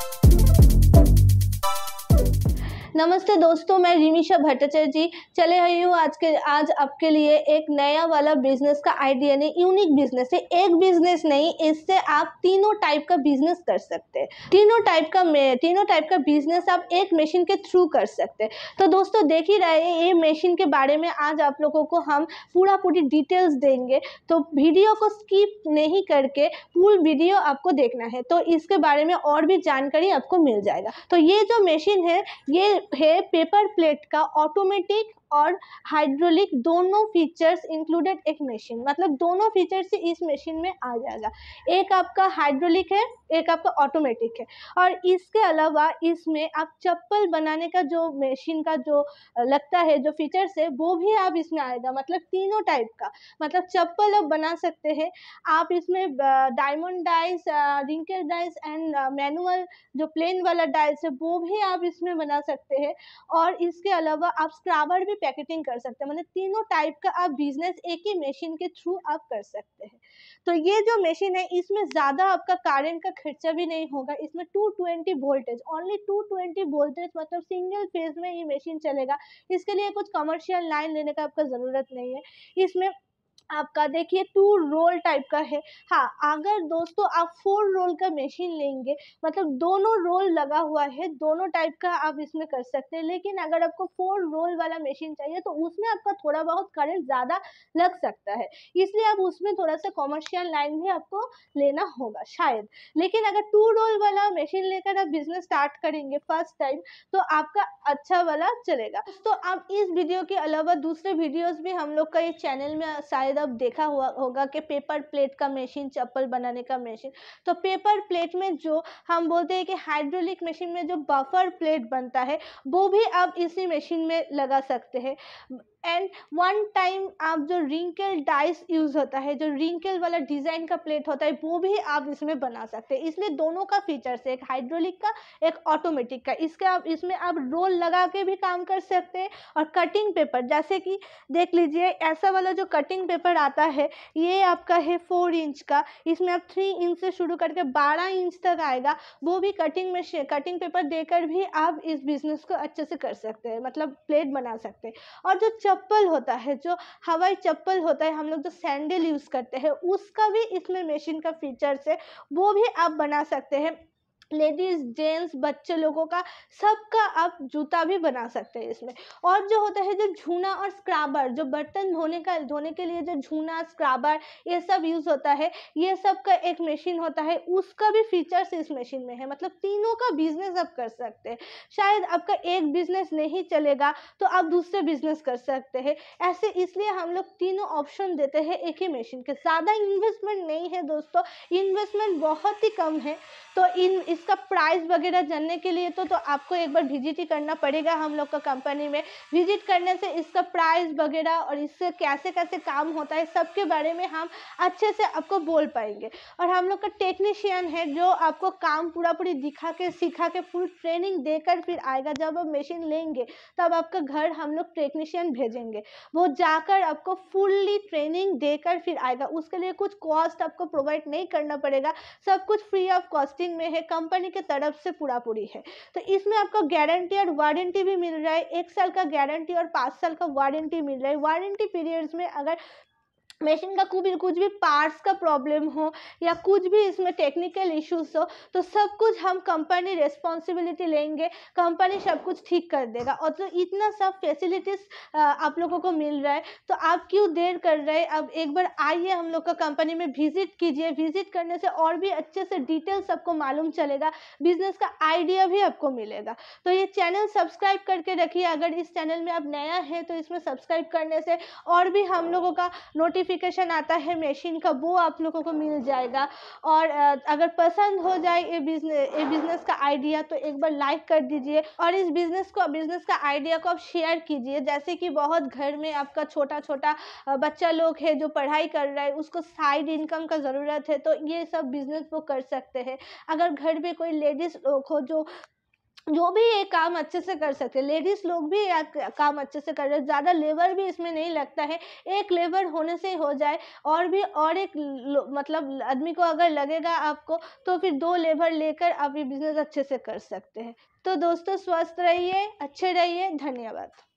you. नमस्ते दोस्तों मैं रिमिशा भट्टाचार्य जी चले आई हूँ आज के आज आपके लिए एक नया वाला बिजनेस का आइडिया नहीं यूनिक बिजनेस है एक बिजनेस नहीं इससे आप तीनों टाइप का बिजनेस कर सकते हैं तीनों टाइप का तीनों टाइप का बिजनेस आप एक मशीन के थ्रू कर सकते हैं तो दोस्तों देख ही रहे ये मशीन के बारे में आज आप लोगों को हम पूरा पूरी डिटेल्स देंगे तो वीडियो को स्किप नहीं करके पूरी वीडियो आपको देखना है तो इसके बारे में और भी जानकारी आपको मिल जाएगा तो ये जो मशीन है ये है पेपर प्लेट का ऑटोमेटिक और हाइड्रोलिक दोनों फीचर्स इंक्लूडेड एक मशीन मतलब दोनों फीचर्स ही इस मशीन में आ जाएगा एक आपका हाइड्रोलिक है एक आपका ऑटोमेटिक है और इसके अलावा इसमें आप चप्पल बनाने का जो मशीन का जो लगता है जो फीचर्स है वो भी आप इसमें आएगा मतलब तीनों टाइप का मतलब चप्पल आप बना सकते हैं आप इसमें diamond dies wrinkle dies and manual जो प्लेन वाला डाइस है वो भी आप इसमें बना सकते हैं और इसके अलावा आप स्क्राबर भी पैकेटिंग कर सकते हैं मतलब तीनों टाइप का आप बिजनेस एक ही मशीन के थ्रू आप कर सकते हैं तो ये जो मशीन है इसमें ज़्यादा आपका कारेंट का खर्चा भी नहीं होगा इसमें 220 वोल्टेज ओनली 220 वोल्टेज मतलब सिंगल फेज में ये मशीन चलेगा इसके लिए कुछ कमर्शियल लाइन लेने का आपका ज़रूरत नहीं है इसमें आपका देखिए टू रोल टाइप का है हाँ अगर दोस्तों आप फोर रोल का मशीन लेंगे मतलब दोनों रोल लगा हुआ है दोनों टाइप का आप इसमें कर सकते हैं लेकिन अगर आपको फोर रोल वाला मशीन चाहिए तो उसमें आपका थोड़ा बहुत करंट ज़्यादा लग सकता है इसलिए आप उसमें थोड़ा सा कॉमर्शियल लाइन भी आपको लेना होगा शायद लेकिन अगर टू रोल वाला मशीन लेकर आप बिजनेस स्टार्ट करेंगे फर्स्ट टाइम तो आपका अच्छा वाला चलेगा तो आप इस वीडियो के अलावा दूसरे वीडियोज़ भी हम लोग का ये चैनल में शायद शायद अब देखा हुआ होगा कि पेपर प्लेट का मशीन चप्पल बनाने का मशीन तो पेपर प्लेट में जो हम बोलते हैं कि हाइड्रोलिक मशीन में जो बफर प्लेट बनता है वो भी आप इसी मशीन में लगा सकते हैं एंड वन टाइम आप जो रिंकल डाइस यूज़ होता है जो रिंकल वाला डिज़ाइन का प्लेट होता है वो भी आप इसमें बना सकते हैं इसलिए दोनों का फीचर्स एक हाइड्रोलिक का एक ऑटोमेटिक का इसके आप इसमें आप रोल लगा के भी काम कर सकते हैं और कटिंग पेपर जैसे कि देख लीजिए ऐसा वाला जो कटिंग पेपर आता है ये आपका है फोर इंच का इसमें आप थ्री इंच से शुरू करके बारह इंच तक आएगा वो भी कटिंग में कटिंग पेपर देकर भी आप इस बिज़नेस को अच्छे से कर सकते हैं मतलब प्लेट बना सकते हैं और जो चप्पल होता है जो हवाई चप्पल होता है हम लोग जो सैंडल यूज़ करते हैं उसका भी इसमें मशीन का फीचर्स है वो भी आप बना सकते हैं लेडीज़ जेंट्स बच्चे लोगों का सबका आप जूता भी बना सकते हैं इसमें और जो होता है जो झूना और स्क्राबर जो बर्तन धोने का धोने के लिए जो झूना स्क्राबर ये सब यूज़ होता है ये सब का एक मशीन होता है उसका भी फीचर्स इस मशीन में है मतलब तीनों का बिजनेस आप कर सकते हैं शायद आपका एक बिजनेस नहीं चलेगा तो आप दूसरे बिजनेस कर सकते हैं ऐसे इसलिए हम लोग तीनों ऑप्शन देते हैं एक ही मशीन के ज़्यादा इन्वेस्टमेंट नहीं है दोस्तों इन्वेस्टमेंट बहुत ही कम है तो इन इस इसका प्राइस वगैरह जानने के लिए तो, तो आपको एक बार विजिट ही करना पड़ेगा हम लोग का कंपनी में विजिट करने से इसका प्राइस वगैरह और इससे कैसे कैसे काम होता है सबके बारे में हम अच्छे से आपको बोल पाएंगे और हम लोग का टेक्नीशियन है जो आपको काम पूरा पूरी दिखा के सिखा के फुल ट्रेनिंग देकर फिर आएगा जब आप मशीन लेंगे तब आपका घर हम लोग टेक्नीशियन भेजेंगे वो जाकर आपको फुल्ली ट्रेनिंग देकर फिर आएगा उसके लिए कुछ कॉस्ट आपको प्रोवाइड नहीं करना पड़ेगा सब कुछ फ्री ऑफ कॉस्टिंग में है कम कंपनी की तरफ से पूरा पूरी है तो इसमें आपको गारंटी और वारंटी भी मिल रहा है एक साल का गारंटी और पाँच साल का वारंटी मिल रहा है वारंटी पीरियड्स में अगर मशीन का कुछ भी कुछ भी पार्ट्स का प्रॉब्लम हो या कुछ भी इसमें टेक्निकल इश्यूज हो तो सब कुछ हम कंपनी रिस्पॉन्सिबिलिटी लेंगे कंपनी सब कुछ ठीक कर देगा और तो इतना सब फैसिलिटीज आप लोगों को मिल रहा है तो आप क्यों देर कर रहे हैं अब एक बार आइए हम लोग का कंपनी में विजिट कीजिए विजिट करने से और भी अच्छे से डिटेल्स सबको मालूम चलेगा बिजनेस का आइडिया भी आपको मिलेगा तो ये चैनल सब्सक्राइब करके रखिए अगर इस चैनल में आप नया है तो इसमें सब्सक्राइब करने से और भी हम लोगों का नोटिफिक नोटिफिकेशन आता है मशीन का वो आप लोगों को मिल जाएगा और अगर पसंद हो जाए ये बिजनेस ये बिजनेस का आइडिया तो एक बार लाइक कर दीजिए और इस बिजनेस को बिजनेस का आइडिया को आप शेयर कीजिए जैसे कि बहुत घर में आपका छोटा छोटा बच्चा लोग है जो पढ़ाई कर रहा है उसको साइड इनकम का ज़रूरत है तो ये सब बिजनेस वो कर सकते हैं अगर घर में कोई लेडीज़ लोग हो जो जो भी ये काम अच्छे से कर सकते लेडीज़ लोग भी यह काम अच्छे से कर रहे ज़्यादा लेबर भी इसमें नहीं लगता है एक लेबर होने से हो जाए और भी और एक मतलब आदमी को अगर लगेगा आपको तो फिर दो लेबर लेकर आप ये बिज़नेस अच्छे से कर सकते हैं तो दोस्तों स्वस्थ रहिए अच्छे रहिए धन्यवाद